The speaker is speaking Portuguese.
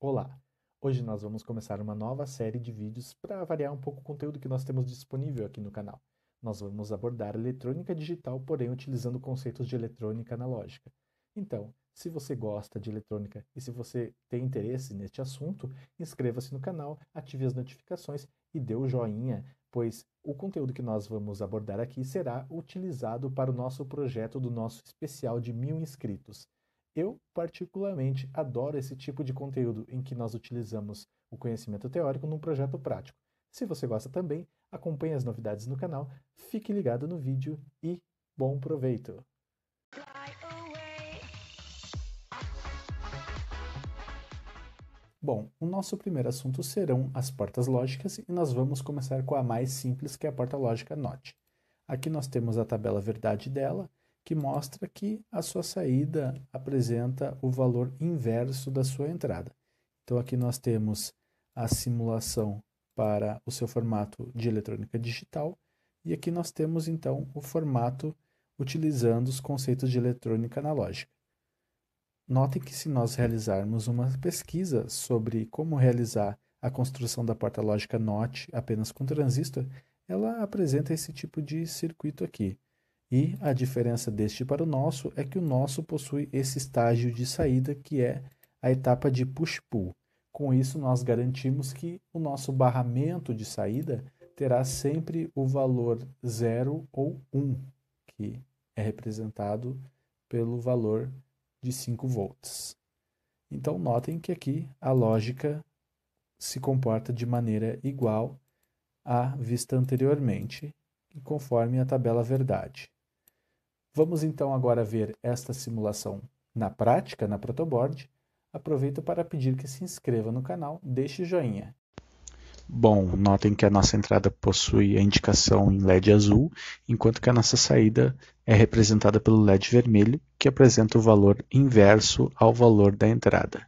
Olá! Hoje nós vamos começar uma nova série de vídeos para variar um pouco o conteúdo que nós temos disponível aqui no canal. Nós vamos abordar eletrônica digital, porém utilizando conceitos de eletrônica analógica. Então, se você gosta de eletrônica e se você tem interesse neste assunto, inscreva-se no canal, ative as notificações e dê o joinha, pois o conteúdo que nós vamos abordar aqui será utilizado para o nosso projeto do nosso especial de mil inscritos. Eu, particularmente, adoro esse tipo de conteúdo em que nós utilizamos o conhecimento teórico num projeto prático. Se você gosta também, acompanhe as novidades no canal, fique ligado no vídeo e bom proveito! Bom, o nosso primeiro assunto serão as portas lógicas e nós vamos começar com a mais simples, que é a porta lógica NOT. Aqui nós temos a tabela verdade dela, que mostra que a sua saída apresenta o valor inverso da sua entrada. Então aqui nós temos a simulação para o seu formato de eletrônica digital e aqui nós temos então o formato utilizando os conceitos de eletrônica analógica. Notem que se nós realizarmos uma pesquisa sobre como realizar a construção da porta lógica NOT apenas com transistor, ela apresenta esse tipo de circuito aqui. E a diferença deste para o nosso é que o nosso possui esse estágio de saída que é a etapa de push-pull. Com isso, nós garantimos que o nosso barramento de saída terá sempre o valor 0 ou 1, um, que é representado pelo valor de 5 volts. Então, notem que aqui a lógica se comporta de maneira igual à vista anteriormente, conforme a tabela verdade. Vamos então agora ver esta simulação na prática, na protoboard. Aproveito para pedir que se inscreva no canal, deixe joinha. Bom, notem que a nossa entrada possui a indicação em LED azul, enquanto que a nossa saída é representada pelo LED vermelho, que apresenta o valor inverso ao valor da entrada.